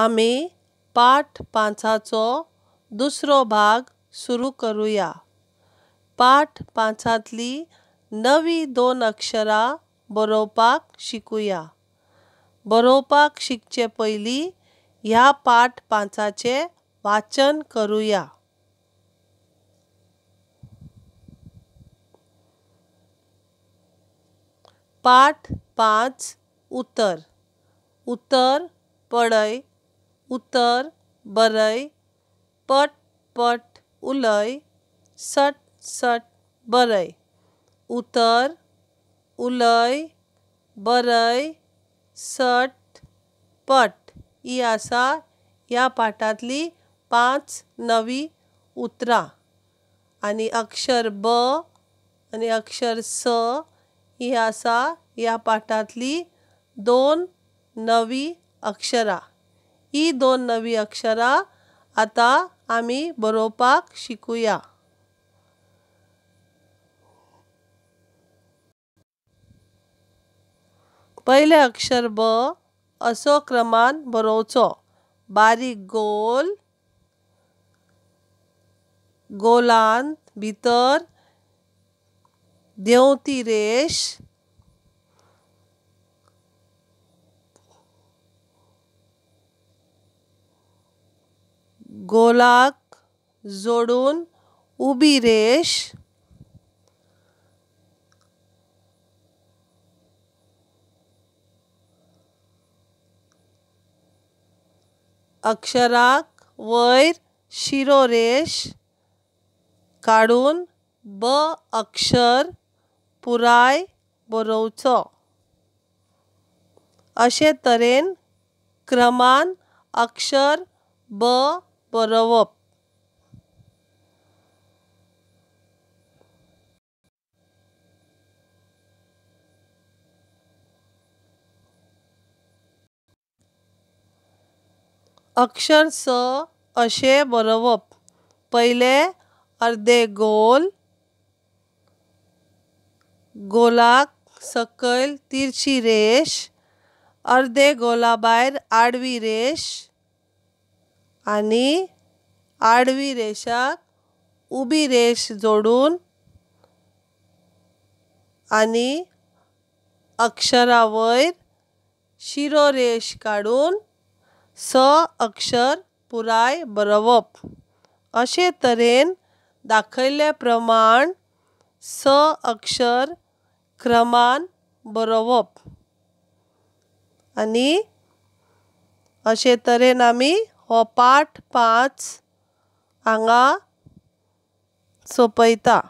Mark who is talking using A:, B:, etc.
A: आमी पाठ पांचाचो दुसरो भाग सुरू करुया पाठ पांचांतली नवी दोन अक्षरां बरोवपाक शिकुया बरोवपाक शिकचे पहिली ह्या पाठ पांचाचें वाचन करुया पाठ पांच उतर उतर पळय उतर बरय पट पट उलय सट सट बरय उतर उलय बरय सट पट ही आसा ह्या पाठांतली पांच नवी उतरां आनी अक्षर ब आनी अक्षर स ही आसा ह्या पाठांतली दोन नवी अक्षरां ही दोन नवी अक्षरां आता आम्ही बरोवपाक शिकुया पहिले अक्षर ब असो क्रमान बरोवचो बारीक गोल गोलांत भितर देंवती रेश गोलाक जोडून उभी रेष अक्षराक वयर शिरो रेश काडून ब अक्षर पुराय बरोवचो अशे तरेन क्रमान अक्षर ब परवप अक्षर स अशें बरोवप पहिले अर्दे गोल गोलाक सकयल तिरची रेश अर्धे गोला भायर आडवी रेश आणि आडवी रेषात उभी रेष जोडून आणि अक्षरा वयर शिरो रेश काडून स अक्षर पुराय बरवप। अशे तरेन दाखल्या प्रमाण स अक्षर क्रमान बरोवप आणि अशे तरेन आमी हो पाठ पांच हांगा सोंपयता